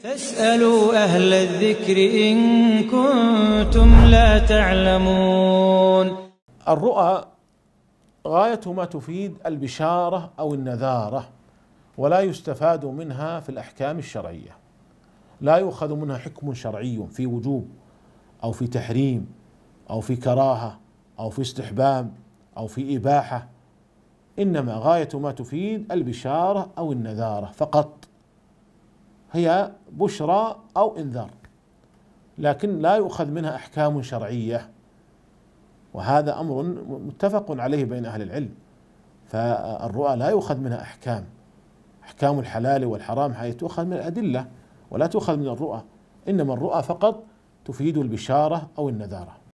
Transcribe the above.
فاسألوا أهل الذكر إن كنتم لا تعلمون الرؤى غاية ما تفيد البشارة أو النذارة ولا يستفاد منها في الأحكام الشرعية لا يؤخذ منها حكم شرعي في وجوب أو في تحريم أو في كراهة أو في استحباب أو في إباحة إنما غاية ما تفيد البشارة أو النذارة فقط هي بشرى أو إنذار لكن لا يؤخذ منها أحكام شرعية وهذا أمر متفق عليه بين أهل العلم فالرؤى لا يؤخذ منها أحكام أحكام الحلال والحرام هي تؤخذ من الأدلة ولا تؤخذ من الرؤى إنما الرؤى فقط تفيد البشارة أو النذارة